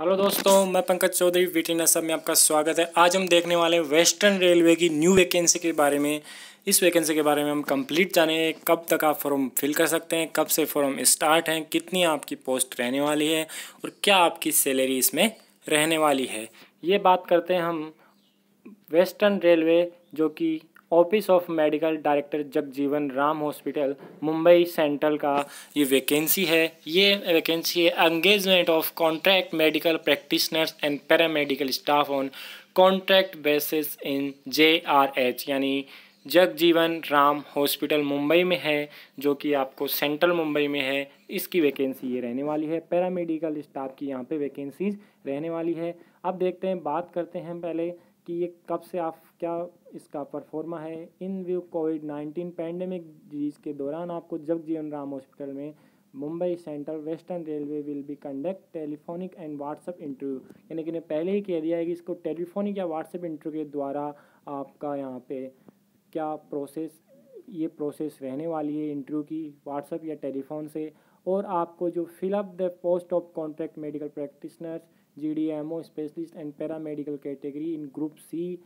hello दोस्तों मैं Pankaj Chaudhary VT नसब में आपका स्वागत है आज हम देखने वाले हैं वेस्टर्न रेलवे की न्यू वैकेंसी के बारे में इस वैकेंसी के बारे में हम कंप्लीट जानेंगे कब तक आप फॉर्म फिल कर सकते हैं कब से फॉर्म स्टार्ट हैं कितनी आपकी पोस्ट रहने वाली है और क्या आपकी सैलरी इसमें रहने वाली है ये बात करते हैं हम वेस्टर्न रेलवे जो कि office of medical director Jagjivan Ram hospital Mumbai central का ये वैकेंसी है ये वैकेंसी है engagement of contract medical practitioners and paramedical staff on contract basis in J R H यानी जगजीवन राम हॉस्पिटल मुंबई में है जो कि आपको सेंट्रल मुंबई में है इसकी वैकेंसी ये रहने वाली है पैरामेडिकल स्टाफ की यहाँ पे वैकेंसीज रहने वाली है अब देखते हैं बात करते हैं पहले कि ये कब से आप क्या इसका परफॉर्मा है in view covid nineteen pandemic disease के दौरान आपको जगजीवन राम हॉस्पिटल में Mumbai central western railway will be conduct telephonic and WhatsApp interview यानी कि ने पहले ही कह दिया है कि इसको टेलीफोनिक या व्हाट्सएप इंटरव्यू के द्वारा आपका यहाँ पे क्या प्रोसेस ये प्रोसेस रहने वाली है इंटरव्यू की व्हाट्सअप या टेलीफोन से और आपको जो fill up the post of contract medical practitioners G D M O specialist and paramedical category in group C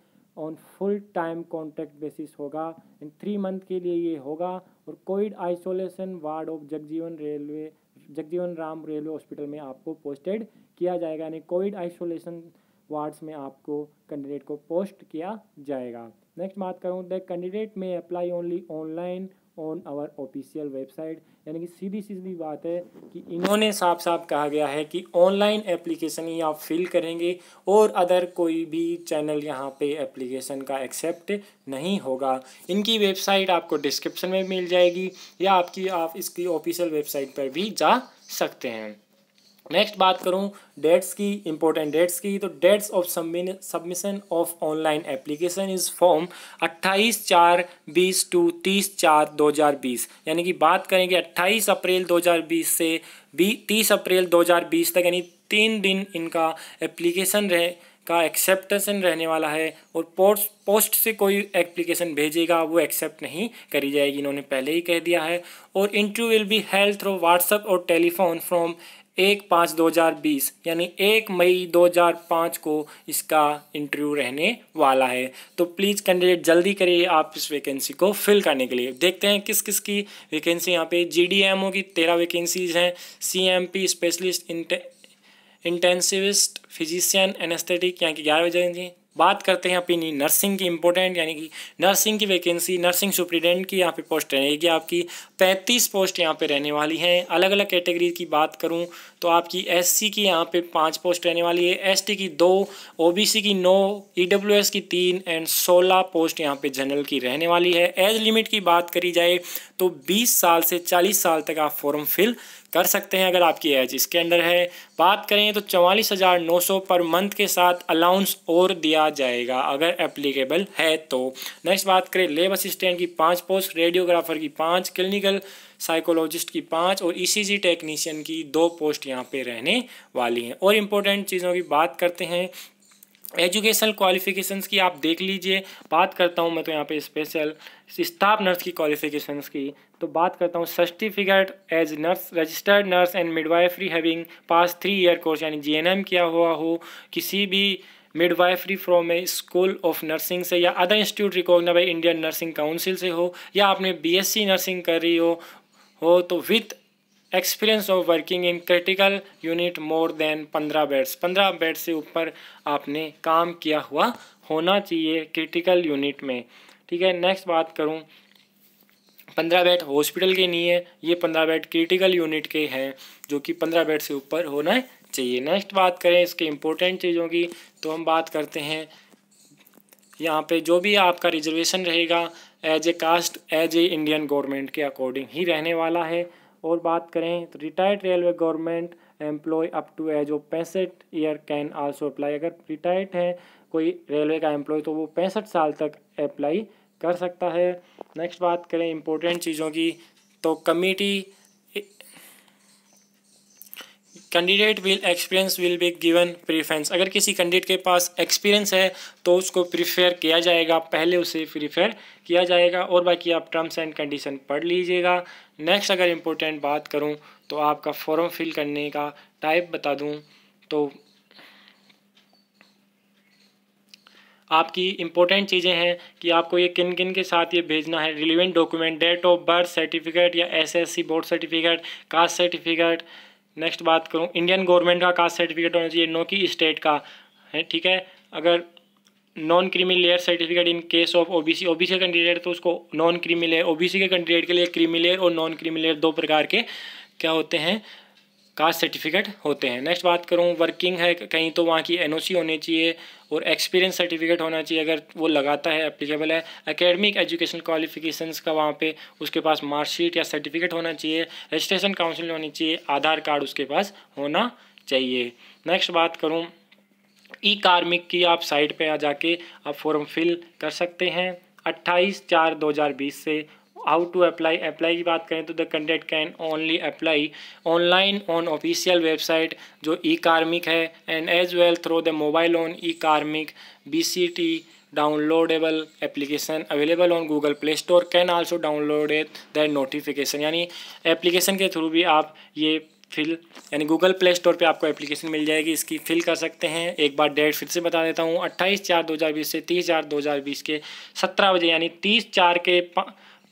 on full time contract basis होगा इन थ्री मंथ के लिए ये होगा और covid isolation ward of Jagjivan railway Jagjivan Ram railway hospital में आपको posted किया जाएगा यानी कोविड आइसोलेशन वार्ड्स में आपको कैंडिडेट को पोस्ट किया जाएगा नेक्स्ट बात करूँ the candidate may apply only online on our official website यानी कि सीधी सीधी बात है कि इन्होंने साफ साफ कहा गया है कि ऑनलाइन एप्लीकेशन ही आप फिल करेंगे और अदर कोई भी चैनल यहाँ पे एप्लीकेशन का एक्सेप्ट नहीं होगा इनकी वेबसाइट आपको डिस्क्रिप्शन में मिल जाएगी या आपकी आप इसकी ऑफिशियल वेबसाइट पर भी जा सकते हैं नेक्स्ट बात करूँ डेट्स की इंपॉर्टेंट डेट्स की तो dates of submission of online application is form 28 चार 20 टू 30 चार 2020 यानी कि बात करें कि 28 अप्रैल 2020 से तीस अप्रैल 2020 तक यानी तीन दिन इनका एप्लीकेशन रहे का एक्सेप्टेशन रहने वाला है और पोस्ट पोस्ट से कोई एप्लीकेशन भेजेगा वो एक्सेप्ट नहीं करी जाएगी इन्होंने पहले ही कह दिया है और interview will be held through WhatsApp और टेलीफोन फ्रॉम एक पाँच दो हज़ार बीस यानी एक मई दो हज़ार पाँच को इसका इंटरव्यू रहने वाला है तो प्लीज़ कैंडिडेट जल्दी करिए आप इस वैकेंसी को फिल करने के लिए देखते हैं किस किस की वैकेंसी यहाँ पे जी डी एम ओ की तेरह वैकेंसीज हैं C M P specialist intensivist physician anaesthetic यहाँ की ग्यारह वैकेंसी बात करते हैं अपनी नर्सिंग की इम्पोर्टेंट यानी कि नर्सिंग की वैकेंसी नर्सिंग सुप्रिटेंडेंट की यहाँ पे पोस्ट रहेगी आपकी पैंतीस पोस्ट यहाँ पे रहने वाली हैं अलग अलग कैटेगरी की बात करूँ तो आपकी एससी की यहाँ पे पाँच पोस्ट रहने वाली है एसटी की दो ओबीसी की नौ ईडब्ल्यूएस e की तीन एंड सोलह पोस्ट यहाँ पर जनरल की रहने वाली है एज लिमिट की बात करी जाए तो बीस साल से चालीस साल तक आप फॉर्म फिल कर सकते हैं अगर आपकी एज इसके अंदर है बात करें तो चवालीस हज़ार नौ सौ पर मंथ के साथ अलाउंस और दिया जाएगा अगर एप्लीकेबल है तो नेक्स्ट बात करें लेब असिस्टेंट की पाँच पोस्ट रेडियोग्राफर की पाँच क्लिनिकल साइकोलॉजिस्ट की पाँच और ईसीजी e टेक्नीशियन की दो पोस्ट यहाँ पे रहने वाली हैं और इम्पोर्टेंट चीज़ों की बात करते हैं एजुकेशनल क्वालिफिकेशंस की आप देख लीजिए बात करता हूँ मैं तो यहाँ पे स्पेशल स्टाफ नर्स की क्वालिफिकेशंस की तो बात करता हूँ certificate as nurse registered nurse and midwifery having pass three year course यानी जीएनएम किया हुआ हो किसी भी midwifery from a school of nursing से या other institute by Indian nursing council से हो या आपने बी नर्सिंग कर रही हो हो तो with experience of working in critical unit more than पंद्रह बेड्स पंद्रह बेड से ऊपर आपने काम किया हुआ होना चाहिए क्रिटिकल यूनिट में ठीक है नेक्स्ट बात करूँ पंद्रह बेड हॉस्पिटल के नहीं है ये पंद्रह बेड क्रिटिकल यूनिट के हैं जो कि पंद्रह बेड से ऊपर होना चाहिए नेक्स्ट बात करें इसके इम्पोर्टेंट चीज़ों की तो हम बात करते हैं यहाँ पे जो भी आपका रिजर्वेशन रहेगा as a caste as a Indian government के अकॉर्डिंग ही रहने वाला है और बात करें तो retired railway government employee up to age of पैंसठ ईयर कैन आल्सो अप्लाई अगर रिटायर्ड है कोई रेलवे का एम्प्लॉय तो वो पैंसठ साल तक अप्लाई कर सकता है नेक्स्ट बात करें इंपॉर्टेंट चीज़ों की तो committee candidate will experience will be given preference अगर किसी कैंडिडेट के पास एक्सपीरियंस है तो उसको प्रीफेयर किया जाएगा पहले उसे प्रीफेयर किया जाएगा और बाकी आप टर्म्स एंड कंडीशन पढ़ लीजिएगा नेक्स्ट अगर इम्पोर्टेंट बात करूँ तो आपका फॉर्म फिल करने का टाइप बता दूँ तो आपकी इम्पोर्टेंट चीज़ें हैं कि आपको ये किन किन के साथ ये भेजना है relevant document date of birth certificate या SSC board certificate caste certificate next बात करूँ इंडियन गवर्नमेंट का कास्ट सर्टिफिकेट होना चाहिए नो की स्टेट का है ठीक है अगर non creamy layer certificate in case of OBC OBC candidate तो उसको नॉन क्रीमी लेयर ओबीसी के कैंडिडेट के लिए क्रीमी लेयर और नॉन क्रीमी लेयर दो प्रकार के क्या होते हैं कास्ट सर्टिफिकेट होते हैं नेक्स्ट बात करूँ वर्किंग है कहीं तो वहाँ की एन होनी चाहिए और एक्सपीरियंस सर्टिफिकेट होना चाहिए अगर वो लगाता है एप्लीकेबल है एकेडमिक एजुकेशन क्वालिफिकेशंस का वहाँ पे उसके पास मार्कशीट या सर्टिफिकेट होना चाहिए रजिस्ट्रेशन काउंसिल होनी चाहिए आधार कार्ड उसके पास होना चाहिए नेक्स्ट बात करूँ ई कार्मिक की आप साइट पे आ जाके आप फॉर्म फिल कर सकते हैं अट्ठाईस चार दो से हाउ टू अप्लाई अप्लाई की बात करें तो the candidate can only apply online on official website जो ई कार्मिक है and as well through the mobile on e Karmik B C T downloadable application available on Google Play Store can also download the notification यानी application के through भी आप ये fill यानी Google Play store पे आपको एप्लीकेशन मिल जाएगी इसकी फिल कर सकते हैं एक बार डेट फिर से बता देता हूँ अट्ठाईस चार दो हज़ार बीस से तीस चार दो हज़ार बीस के सत्रह बजे यानी तीस चार के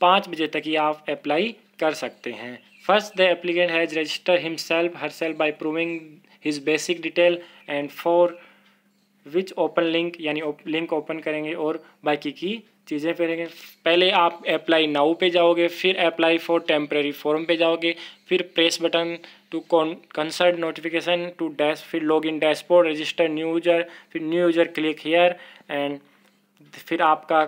पाँच बजे तक ही आप अप्लाई कर सकते हैं first the applicant has register himself herself by proving his basic detail and for which open link यानी लिंक ओपन करेंगे और बाकी की चीज़ें करेंगे पहले आप अप्लाई नाउ पे जाओगे फिर अप्लाई फॉर टेम्प्रेरी फॉर्म पे जाओगे फिर press button to concert notification to dash फिर log in dashboard register new user फिर new user click here and फिर आपका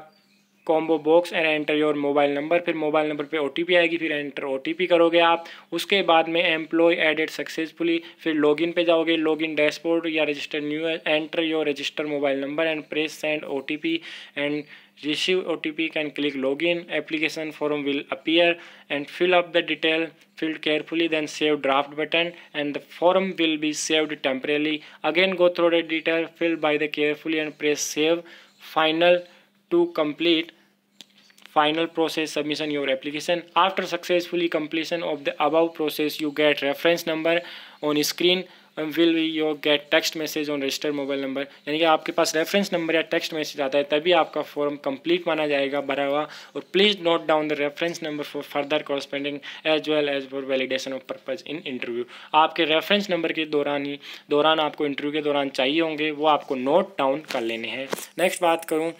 combo box and enter your mobile number फिर मोबाइल नंबर पे OTP आएगी फिर एंटर ओटीपी करोगे आप उसके बाद में एम्प्लॉय एडेड सक्सेसफुली फिर लॉगिन पे जाओगे लॉगिन डैशबोर्ड या register new enter your register mobile number and press send OTP and receive O T P can click log in application form will appear and fill up the detail field carefully then save draft button and the form will be saved temporarily again go through the detail fill by the carefully and press save final to complete final process submission your application after successfully completion of the above process you get reference number on screen will your get text message on register mobile number यानी कि आपके पास reference number या text message आता है तभी आपका form complete माना जाएगा भरा हुआ और please note down the reference number for further corresponding as well as for validation of purpose in interview आपके रेफरेंस नंबर के दौरान ही दौरान आपको इंटरव्यू के दौरान चाहिए होंगे वो आपको नोट डाउन कर लेने हैं नेक्स्ट बात करूँ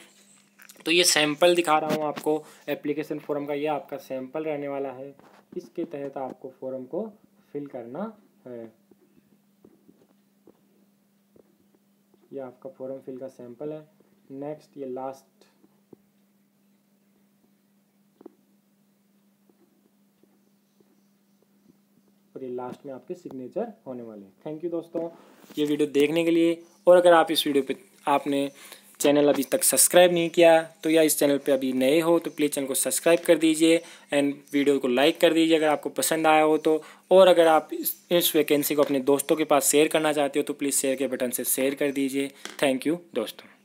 तो ये सैम्पल दिखा रहा हूँ आपको एप्लीकेशन फॉर्म का ये आपका सैम्पल रहने वाला है इसके तहत आपको फॉर्म को फिल करना है ये आपका फॉर्म फिल का सैम्पल है नेक्स्ट ये लास्ट और ये लास्ट में आपके सिग्नेचर होने वाले हैं थैंक यू दोस्तों ये वीडियो देखने के लिए और अगर आप इस वीडियो पे आपने चैनल अभी तक सब्सक्राइब नहीं किया तो या इस चैनल पे अभी नए हो तो प्लीज़ चैनल को सब्सक्राइब कर दीजिए एंड वीडियो को लाइक कर दीजिए अगर आपको पसंद आया हो तो और अगर आप इस वैकेंसी को अपने दोस्तों के पास शेयर करना चाहते हो तो प्लीज़ शेयर के बटन से शेयर कर दीजिए थैंक यू दोस्तों